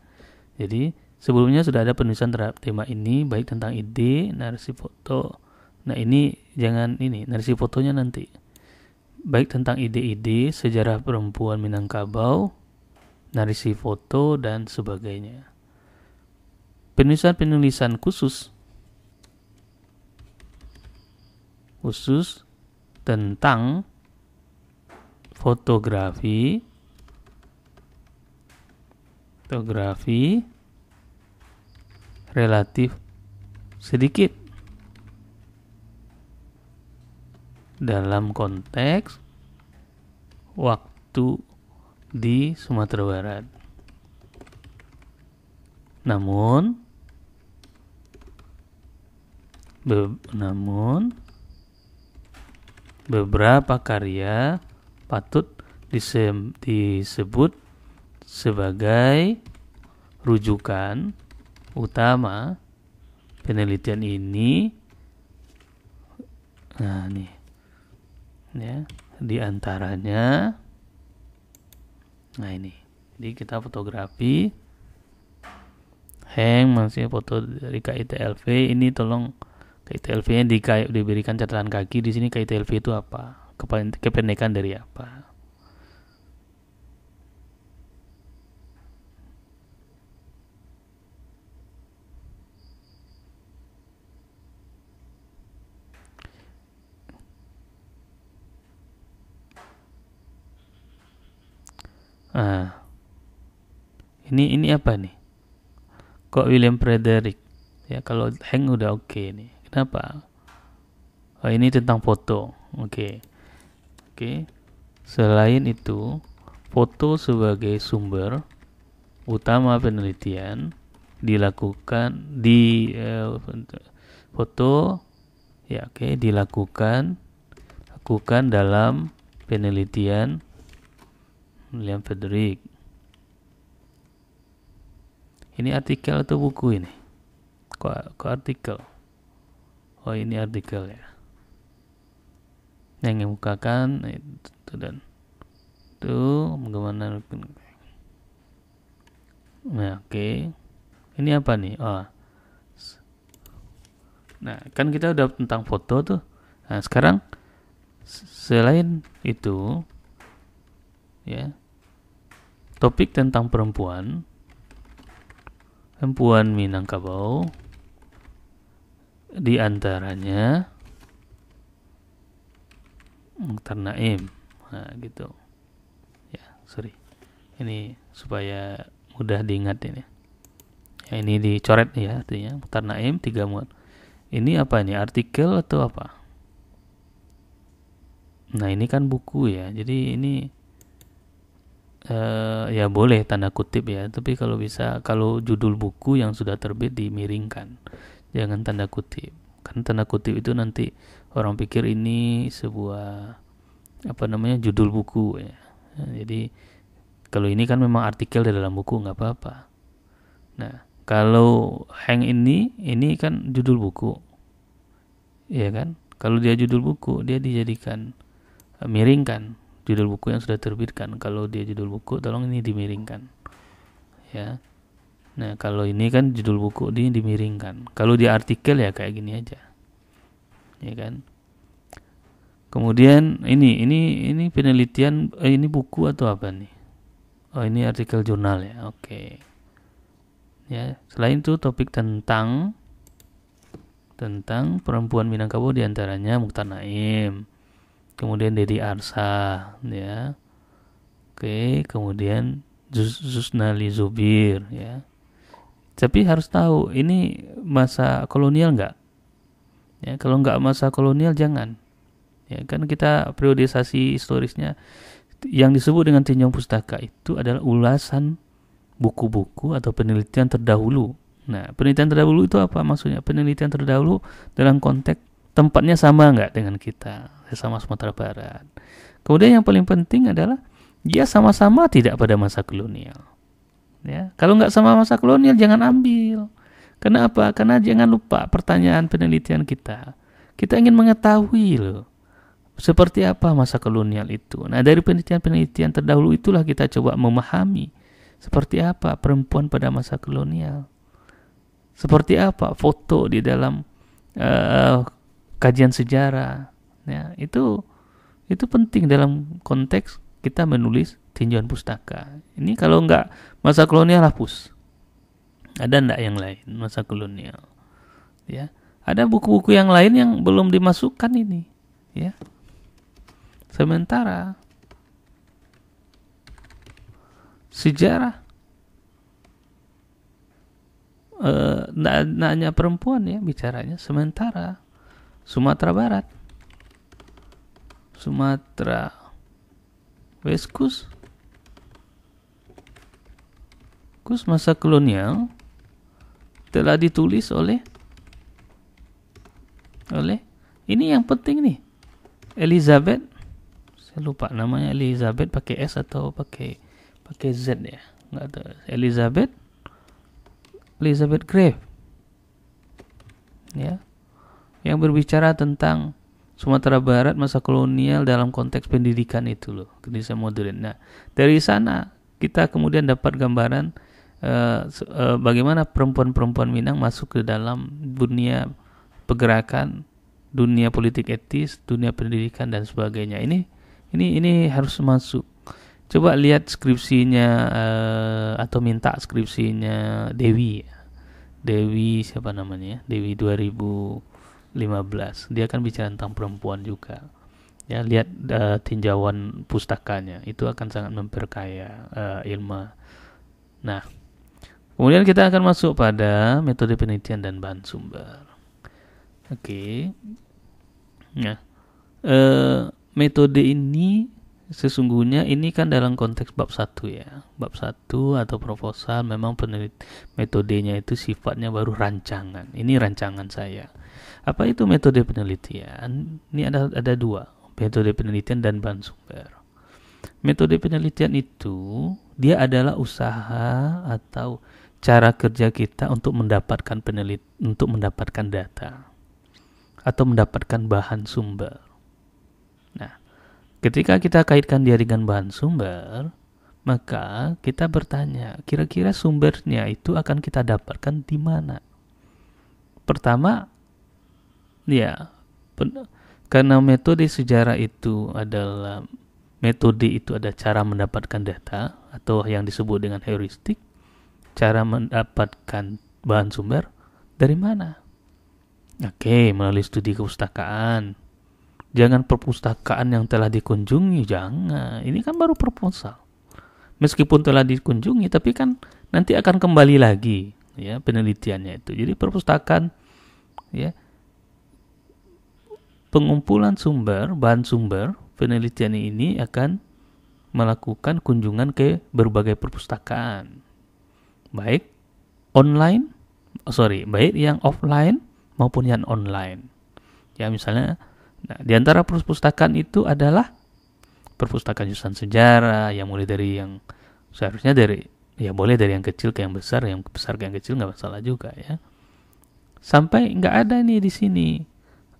[SPEAKER 1] jadi sebelumnya sudah ada penulisan terhadap tema ini baik tentang ide narasi foto nah ini jangan ini narasi fotonya nanti baik tentang ide-ide, sejarah perempuan Minangkabau, narasi foto, dan sebagainya. Penulisan-penulisan khusus khusus tentang fotografi fotografi relatif sedikit dalam konteks waktu di Sumatera Barat. Namun be, namun beberapa karya patut dise, disebut sebagai rujukan utama penelitian ini. Nah, nih ya di antaranya nah ini jadi kita fotografi hang maksudnya foto dari KITLV ini tolong KITLV nya di, diberikan catatan kaki di sini KITLV itu apa kependekan dari apa Ah. Ini ini apa nih? Kok William Frederick? Ya kalau hang udah oke okay nih. Kenapa? Oh, ini tentang foto. Oke. Okay. Oke. Okay. Selain itu, foto sebagai sumber utama penelitian dilakukan di eh, foto ya oke okay, dilakukan lakukan dalam penelitian William Frederick ini artikel atau buku ini kok, kok artikel oh ini artikel ya yang dibukakan itu, eh, itu dan itu bagaimana nah oke okay. ini apa nih oh nah kan kita udah tentang foto tuh nah sekarang selain itu ya topik tentang perempuan perempuan Minangkabau di antaranya Mukhtar Naim nah, gitu ya sorry ini supaya mudah diingat ini ya ini dicoret ya artinya Mukhtar Naim tiga muat ini apa ini artikel atau apa nah ini kan buku ya jadi ini uh, ya boleh tanda kutip ya tapi kalau bisa kalau judul buku yang sudah terbit dimiringkan jangan tanda kutip kan tanda kutip itu nanti orang pikir ini sebuah apa namanya judul buku ya jadi kalau ini kan memang artikel di dalam buku nggak apa-apa nah kalau hang ini ini kan judul buku ya kan kalau dia judul buku dia dijadikan eh, miringkan judul buku yang sudah terbitkan kalau dia judul buku tolong ini dimiringkan ya nah kalau ini kan judul buku ini dimiringkan kalau di artikel ya kayak gini aja ya kan kemudian ini ini ini penelitian eh, ini buku atau apa nih oh ini artikel jurnal ya oke okay. ya selain itu topik tentang tentang perempuan Minangkabau diantaranya Mukhtar Naim kemudian Dedi Arsa ya oke kemudian Zusnali Zubir ya tapi harus tahu ini masa kolonial nggak ya kalau nggak masa kolonial jangan ya kan kita periodisasi historisnya yang disebut dengan tinjau pustaka itu adalah ulasan buku-buku atau penelitian terdahulu Nah, penelitian terdahulu itu apa maksudnya? Penelitian terdahulu dalam konteks tempatnya sama nggak dengan kita? sama Sumatera Barat. Kemudian yang paling penting adalah dia sama-sama tidak pada masa kolonial. Ya, kalau nggak sama masa kolonial jangan ambil. Kenapa? Karena jangan lupa pertanyaan penelitian kita. Kita ingin mengetahui loh seperti apa masa kolonial itu. Nah, dari penelitian-penelitian terdahulu itulah kita coba memahami seperti apa perempuan pada masa kolonial. Seperti apa foto di dalam uh, kajian sejarah ya itu itu penting dalam konteks kita menulis tinjauan pustaka ini kalau nggak masa kolonial hapus ada ndak yang lain masa kolonial ya ada buku-buku yang lain yang belum dimasukkan ini ya sementara sejarah eh, nah, hanya perempuan ya bicaranya sementara Sumatera Barat Sumatra, West Coast Kus masa kolonial telah ditulis oleh oleh ini yang penting nih Elizabeth saya lupa namanya Elizabeth pakai S atau pakai pakai Z ya nggak ada Elizabeth Elizabeth Grave ya yang berbicara tentang Sumatera Barat masa kolonial dalam konteks pendidikan itu loh Indonesia modern. Nah dari sana kita kemudian dapat gambaran uh, uh, bagaimana perempuan-perempuan Minang masuk ke dalam dunia pergerakan, dunia politik etis, dunia pendidikan dan sebagainya. Ini ini ini harus masuk coba lihat skripsinya uh, atau minta skripsinya Dewi ya. Dewi siapa namanya ya? Dewi 2000 15. Dia akan bicara tentang perempuan juga. Ya, lihat uh, tinjauan pustakanya. Itu akan sangat memperkaya uh, eh, ilmu. Nah, kemudian kita akan masuk pada metode penelitian dan bahan sumber. Oke. Okay. Nah, uh, metode ini sesungguhnya ini kan dalam konteks bab satu ya bab satu atau proposal memang penelit metodenya itu sifatnya baru rancangan ini rancangan saya apa itu metode penelitian ini ada ada dua metode penelitian dan bahan sumber metode penelitian itu dia adalah usaha atau cara kerja kita untuk mendapatkan penelit untuk mendapatkan data atau mendapatkan bahan sumber Ketika kita kaitkan dia dengan bahan sumber, maka kita bertanya, kira-kira sumbernya itu akan kita dapatkan di mana? Pertama, ya, karena metode sejarah itu adalah metode itu ada cara mendapatkan data atau yang disebut dengan heuristik, cara mendapatkan bahan sumber dari mana? Oke, melalui studi kepustakaan Jangan perpustakaan yang telah dikunjungi, jangan. Ini kan baru proposal. Meskipun telah dikunjungi, tapi kan nanti akan kembali lagi ya penelitiannya itu. Jadi perpustakaan ya pengumpulan sumber, bahan sumber penelitian ini akan melakukan kunjungan ke berbagai perpustakaan. Baik online, sorry, baik yang offline maupun yang online. Ya misalnya Nah, di antara perpustakaan itu adalah perpustakaan jurusan sejarah yang mulai dari yang seharusnya dari ya boleh dari yang kecil ke yang besar, yang besar ke yang kecil nggak masalah juga ya. Sampai nggak ada nih di sini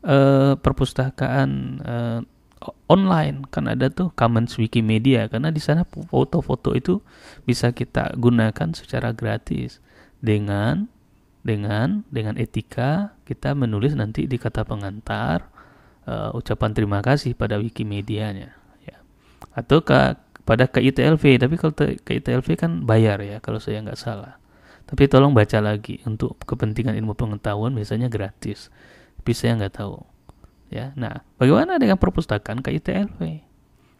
[SPEAKER 1] eh, perpustakaan eh, online kan ada tuh Commons Wikimedia karena di sana foto-foto itu bisa kita gunakan secara gratis dengan dengan dengan etika kita menulis nanti di kata pengantar uh, ucapan terima kasih pada Wikimedianya ya. atau ke pada KITLV tapi kalau KITLV kan bayar ya kalau saya nggak salah tapi tolong baca lagi untuk kepentingan ilmu pengetahuan biasanya gratis tapi saya nggak tahu ya nah bagaimana dengan perpustakaan KITLV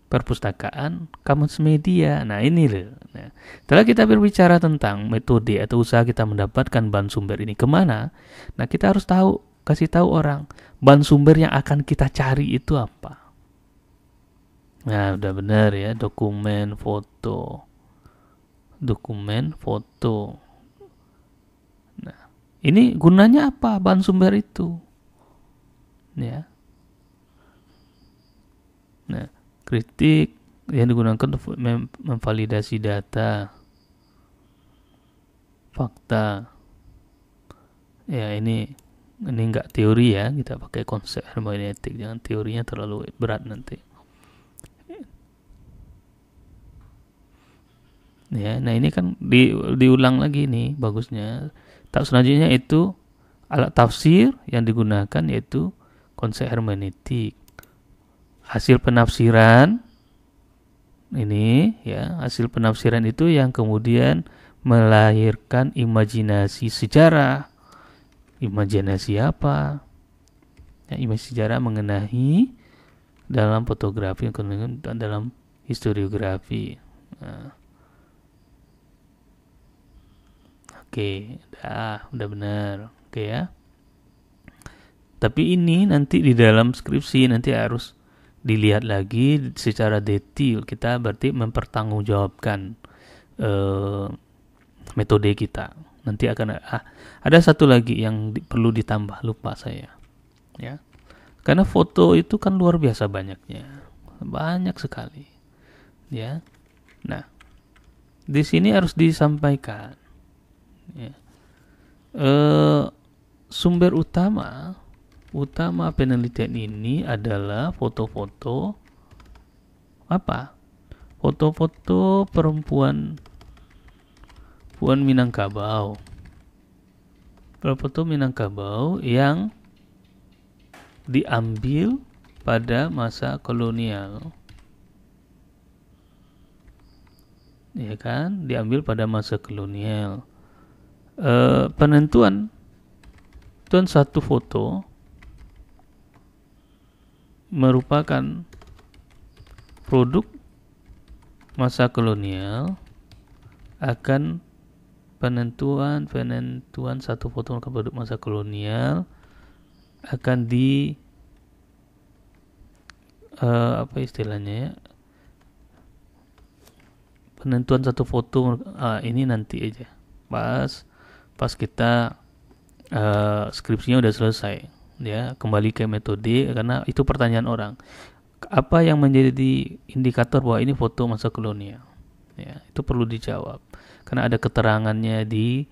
[SPEAKER 1] perpustakaan Commons Media nah ini loh nah, setelah kita berbicara tentang metode atau usaha kita mendapatkan bahan sumber ini kemana nah kita harus tahu kasih tahu orang Bahan sumber yang akan kita cari itu apa. Nah, udah benar ya, dokumen foto. Dokumen foto. Nah, ini gunanya apa bahan sumber itu? Ya. Nah, kritik yang digunakan untuk mem memvalidasi data fakta. Ya, ini ini nggak teori ya kita pakai konsep hermeneutik jangan teorinya terlalu berat nanti ya nah ini kan di, diulang lagi nih bagusnya tak selanjutnya itu alat tafsir yang digunakan yaitu konsep hermeneutik hasil penafsiran ini ya hasil penafsiran itu yang kemudian melahirkan imajinasi sejarah imajinasi apa ya, imajinasi sejarah mengenai dalam fotografi dan dalam historiografi nah. oke dah udah benar oke ya tapi ini nanti di dalam skripsi nanti harus dilihat lagi secara detail kita berarti mempertanggungjawabkan eh, metode kita nanti akan ah, ada satu lagi yang di, perlu ditambah lupa saya ya karena foto itu kan luar biasa banyaknya banyak sekali ya nah di sini harus disampaikan ya. e, sumber utama utama penelitian ini adalah foto-foto apa foto-foto perempuan Puan Minangkabau. Properto Minangkabau yang diambil pada masa kolonial. Ya kan, diambil pada masa kolonial. E, penentuan tuan satu foto merupakan produk masa kolonial akan penentuan penentuan satu muka penduduk masa kolonial akan di uh, apa istilahnya ya penentuan satu foto uh, ah, ini nanti aja pas pas kita uh, skripsinya udah selesai ya kembali ke metode karena itu pertanyaan orang apa yang menjadi indikator bahwa ini foto masa kolonial ya itu perlu dijawab karena ada keterangannya di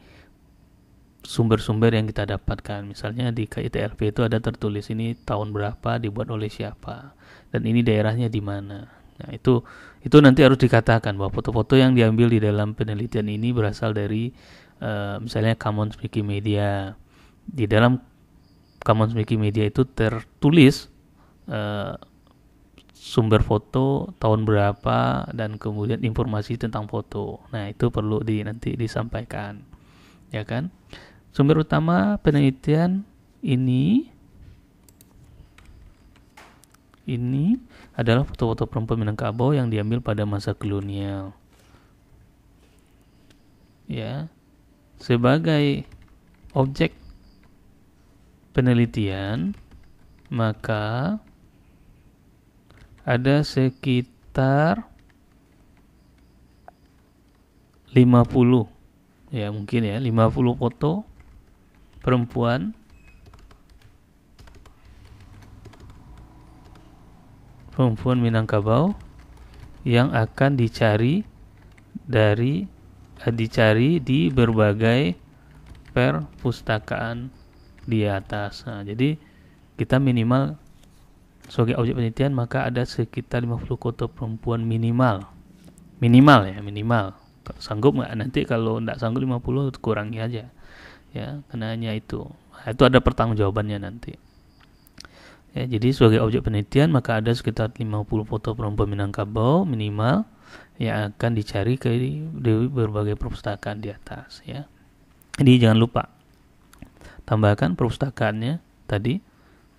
[SPEAKER 1] sumber-sumber yang kita dapatkan misalnya di KITRP itu ada tertulis ini tahun berapa dibuat oleh siapa dan ini daerahnya di mana nah itu itu nanti harus dikatakan bahwa foto-foto yang diambil di dalam penelitian ini berasal dari uh, misalnya Commons media di dalam Commons media itu tertulis uh, sumber foto tahun berapa dan kemudian informasi tentang foto. Nah, itu perlu di nanti disampaikan. Ya kan? Sumber utama penelitian ini ini adalah foto-foto perempuan Minangkabau yang diambil pada masa kolonial. Ya. Sebagai objek penelitian, maka ada sekitar 50 ya mungkin ya 50 foto perempuan perempuan Minangkabau yang akan dicari dari eh, dicari di berbagai perpustakaan di atas. Nah, jadi kita minimal sebagai objek penelitian maka ada sekitar 50 kota perempuan minimal minimal ya minimal sanggup nggak nanti kalau tidak sanggup 50 kurangi aja ya karena hanya itu nah, itu ada pertanggungjawabannya nanti ya jadi sebagai objek penelitian maka ada sekitar 50 foto perempuan Minangkabau minimal yang akan dicari ke di, berbagai perpustakaan di atas ya jadi jangan lupa tambahkan perpustakaannya tadi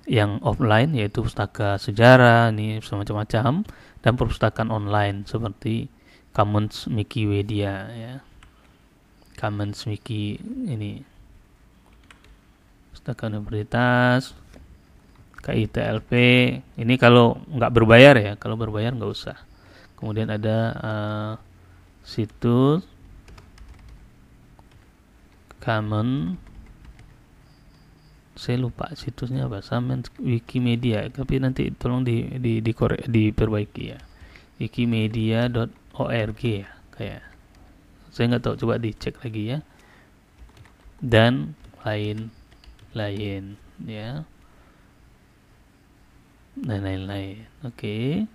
[SPEAKER 1] yang offline yaitu pustaka sejarah ini semacam-macam dan perpustakaan online seperti Commons Wikipedia ya. Commons Wiki ini pustaka universitas KITLP ini kalau nggak berbayar ya kalau berbayar nggak usah kemudian ada uh, situs commons saya lupa situsnya apa Samen Wikimedia tapi nanti tolong di di di kore, diperbaiki ya wikimedia.org ya kayak saya nggak tahu coba dicek lagi ya dan lain-lain ya dan lain-lain oke okay.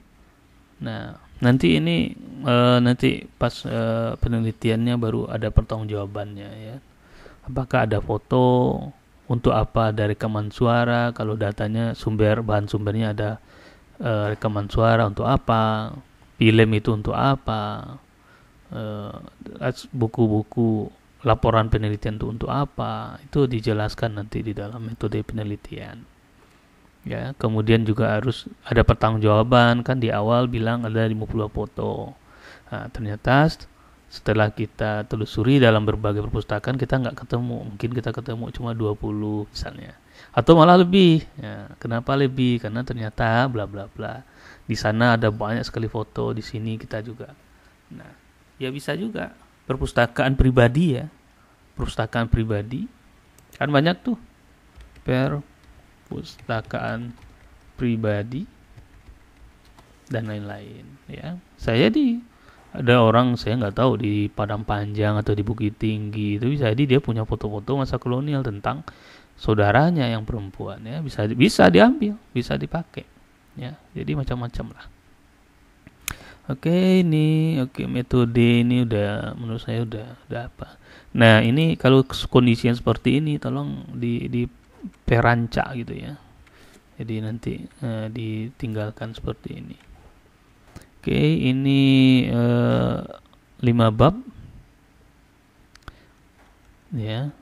[SPEAKER 1] nah nanti ini uh, nanti pas uh, penelitiannya baru ada pertanggungjawabannya ya apakah ada foto untuk apa ada rekaman suara kalau datanya sumber bahan sumbernya ada e, rekaman suara untuk apa film itu untuk apa eh, buku-buku e, laporan penelitian itu untuk apa itu dijelaskan nanti di dalam metode penelitian ya kemudian juga harus ada pertanggungjawaban kan di awal bilang ada 50 foto nah, ternyata setelah kita telusuri dalam berbagai perpustakaan kita nggak ketemu mungkin kita ketemu cuma 20 misalnya atau malah lebih ya, kenapa lebih karena ternyata bla bla bla di sana ada banyak sekali foto di sini kita juga nah ya bisa juga perpustakaan pribadi ya perpustakaan pribadi kan banyak tuh perpustakaan pribadi dan lain-lain ya saya di ada orang saya nggak tahu di Padang Panjang atau di Bukit Tinggi itu bisa jadi dia punya foto-foto masa kolonial tentang saudaranya yang perempuan ya bisa bisa diambil bisa dipakai ya jadi macam-macam lah oke ini oke metode ini udah menurut saya udah udah apa nah ini kalau kondisi yang seperti ini tolong di di perancak gitu ya jadi nanti eh, ditinggalkan seperti ini Oke, ini uh, lima bab ya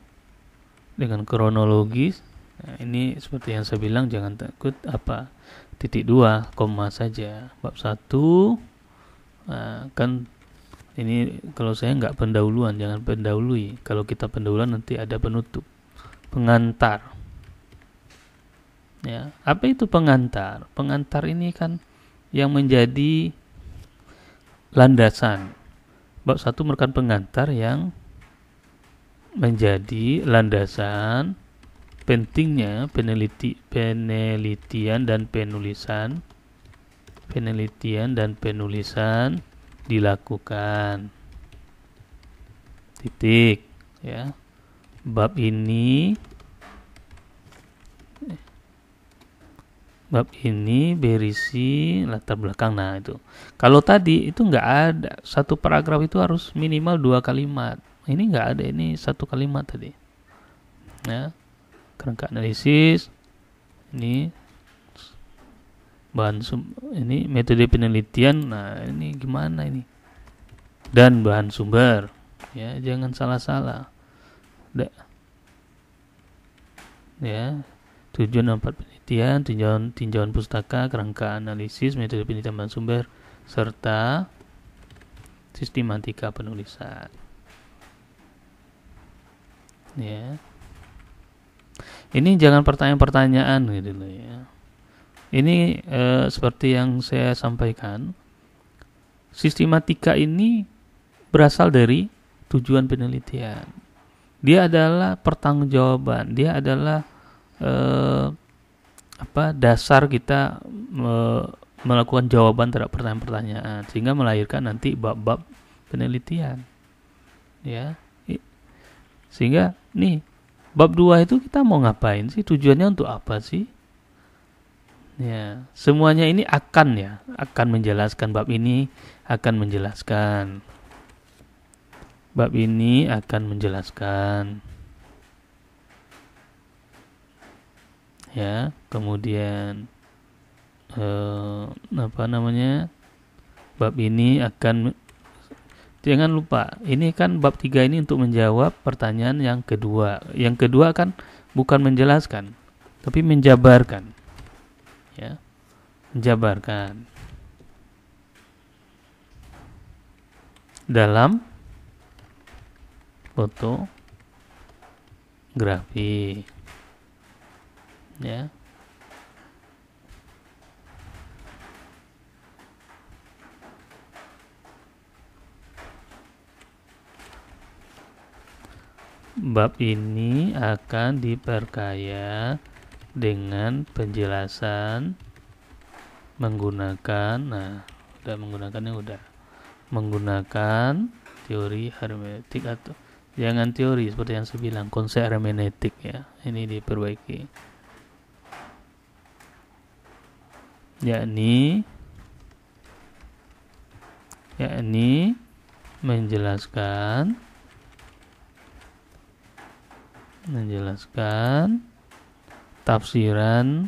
[SPEAKER 1] dengan kronologis. Nah, ini seperti yang saya bilang jangan takut apa titik dua koma saja bab satu nah, kan ini kalau saya nggak pendahuluan jangan pendahului kalau kita pendahuluan nanti ada penutup pengantar ya apa itu pengantar pengantar ini kan yang menjadi landasan. Bab satu merupakan pengantar yang menjadi landasan pentingnya peneliti, penelitian dan penulisan penelitian dan penulisan dilakukan. Titik ya. Bab ini bab ini berisi latar belakang nah itu kalau tadi itu nggak ada satu paragraf itu harus minimal dua kalimat ini nggak ada ini satu kalimat tadi ya kerangka analisis ini bahan sum ini metode penelitian nah ini gimana ini dan bahan sumber ya jangan salah-salah ya tujuan empat penelitian penelitian, tinjauan, tinjauan pustaka, kerangka analisis, metode penelitian sumber, serta sistematika penulisan. Ya. Ini jangan pertanyaan-pertanyaan gitu loh ya. Ini e, seperti yang saya sampaikan, sistematika ini berasal dari tujuan penelitian. Dia adalah pertanggungjawaban, dia adalah eh, apa dasar kita me, melakukan jawaban terhadap pertanyaan-pertanyaan sehingga melahirkan nanti bab-bab penelitian. Ya. Sehingga nih bab dua itu kita mau ngapain sih? Tujuannya untuk apa sih? Ya, semuanya ini akan ya, akan menjelaskan bab ini akan menjelaskan. Bab ini akan menjelaskan. Ya kemudian eh, apa namanya bab ini akan jangan lupa ini kan bab tiga ini untuk menjawab pertanyaan yang kedua yang kedua kan bukan menjelaskan tapi menjabarkan ya menjabarkan dalam foto, fotografi ya Bab ini akan diperkaya dengan penjelasan menggunakan nah udah menggunakan yang udah menggunakan teori hermeneutik atau jangan teori seperti yang saya bilang konsep hermeneutik ya ini diperbaiki yakni yakni menjelaskan menjelaskan nah, tafsiran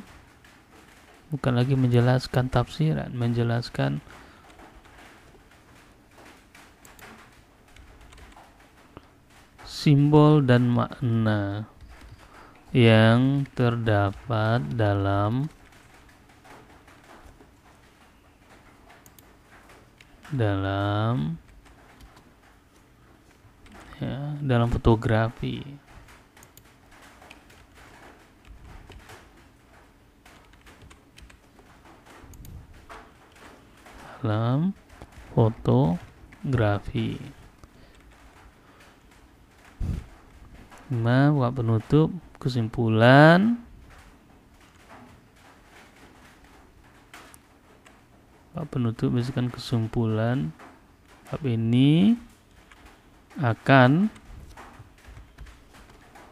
[SPEAKER 1] bukan lagi menjelaskan tafsiran menjelaskan simbol dan makna yang terdapat dalam dalam ya dalam fotografi dalam fotografi. Lima nah, Buka penutup. Kesimpulan. Buka penutup misalkan kesimpulan. Bab ini akan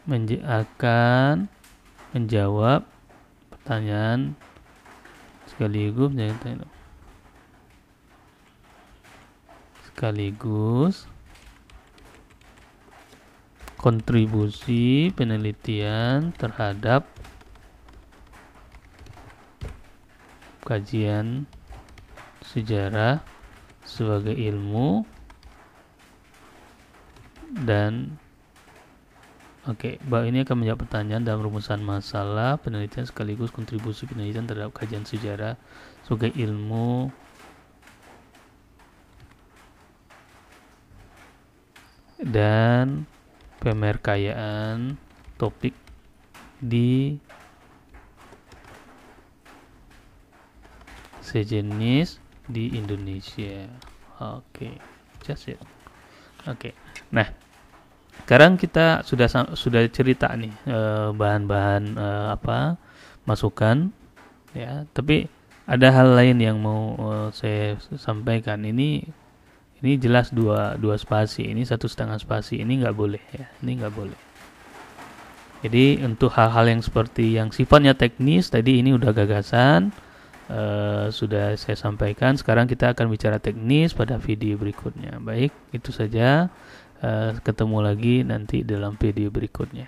[SPEAKER 1] menj akan menjawab pertanyaan sekaligus menjawab pertanyaan. sekaligus kontribusi penelitian terhadap kajian sejarah sebagai ilmu dan Oke, okay, bahwa ini akan menjawab pertanyaan dalam rumusan masalah penelitian sekaligus kontribusi penelitian terhadap kajian sejarah sebagai ilmu dan pemerkayaan topik di sejenis di Indonesia. Oke, okay. just it. Oke. Okay. Nah, sekarang kita sudah sudah cerita nih eh, bahan-bahan eh, apa masukan ya, tapi ada hal lain yang mau eh, saya sampaikan ini ini jelas dua dua spasi ini satu setengah spasi ini nggak boleh ya ini nggak boleh jadi untuk hal-hal yang seperti yang sifatnya teknis tadi ini udah gagasan uh, sudah saya sampaikan sekarang kita akan bicara teknis pada video berikutnya baik itu saja uh, ketemu lagi nanti dalam video berikutnya